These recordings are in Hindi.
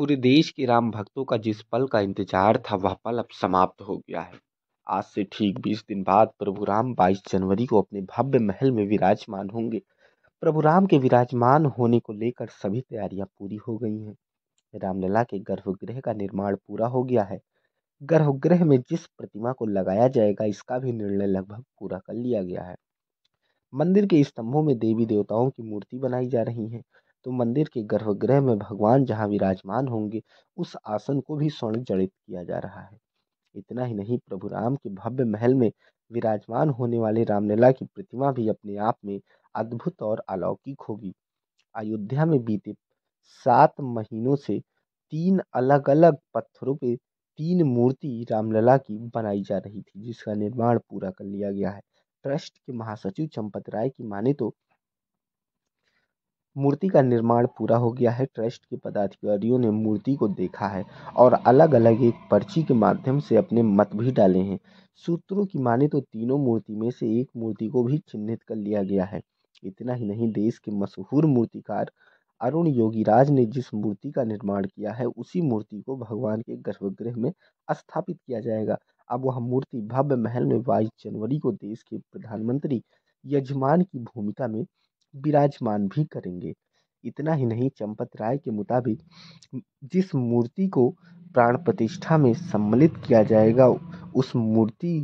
पूरे देश के राम भक्तों का जिस पल का इंतजार था वह पल अब समाप्त हो गया है आज से ठीक बीस दिन बाद प्रभु राम बाईस जनवरी को अपने भव्य महल में विराजमान होंगे प्रभु राम के विराजमान होने को लेकर सभी तैयारियां पूरी हो गई हैं रामलला के गर्भगृह का निर्माण पूरा हो गया है गर्भगृह में जिस प्रतिमा को लगाया जाएगा इसका भी निर्णय लगभग पूरा कर लिया गया है मंदिर के स्तंभों में देवी देवताओं की मूर्ति बनाई जा रही है तो मंदिर के गर्भगृह में भगवान जहाँ विराजमान होंगे उस आसन को भी स्वर्ण जड़ित किया जा रहा है इतना ही नहीं प्रभु राम के भव्य महल में विराजमान होने वाले रामलला की प्रतिमा भी अपने आप में अद्भुत और अलौकिक होगी अयोध्या में बीते सात महीनों से तीन अलग अलग पत्थरों पे तीन मूर्ति रामलला की बनाई जा रही थी जिसका निर्माण पूरा कर लिया गया है ट्रस्ट के महासचिव चंपत राय की माने तो मूर्ति का निर्माण पूरा हो गया है ट्रस्ट के पदाधिकारियों ने मूर्ति को देखा है और अलग अलग एक पर्ची के माध्यम से अपने मत भी डाले हैं सूत्रों की माने तो तीनों मूर्ति में से एक मूर्ति को भी चिन्हित कर लिया गया है इतना ही नहीं देश के मशहूर मूर्तिकार अरुण योगीराज ने जिस मूर्ति का निर्माण किया है उसी मूर्ति को भगवान के गर्भगृह में स्थापित किया जाएगा अब वह मूर्ति भव्य महल में बाईस जनवरी को देश के प्रधानमंत्री यजमान की भूमिका में विराजमान भी करेंगे इतना ही नहीं चंपत राय के मुताबिक जिस मूर्ति को प्राण प्रतिष्ठा में सम्मिलित किया जाएगा उस मूर्ति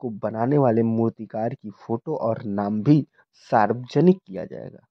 को बनाने वाले मूर्तिकार की फोटो और नाम भी सार्वजनिक किया जाएगा